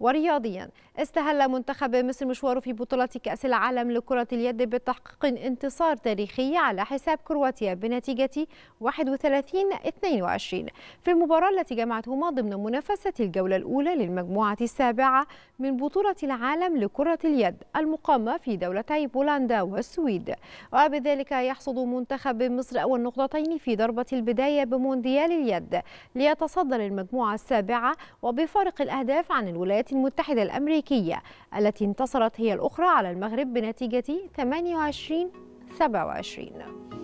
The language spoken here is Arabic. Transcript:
ورياضيا استهل منتخب مصر مشواره في بطولة كأس العالم لكرة اليد بتحقيق انتصار تاريخي على حساب كرواتيا بنتيجة 31-22 في المباراة التي جمعتهما ضمن منافسة الجولة الأولى للمجموعة السابعة من بطولة العالم لكرة اليد المقامة في دولتي بولندا والسويد وبذلك يحصد منتخب مصر أول نقطتين في ضربة البداية بمونديال اليد ليتصدر المجموعة السابعة وبفارق الأهداف عن الولايات الولايات المتحدة الأمريكية التي انتصرت هي الأخرى على المغرب بنتيجة 28 27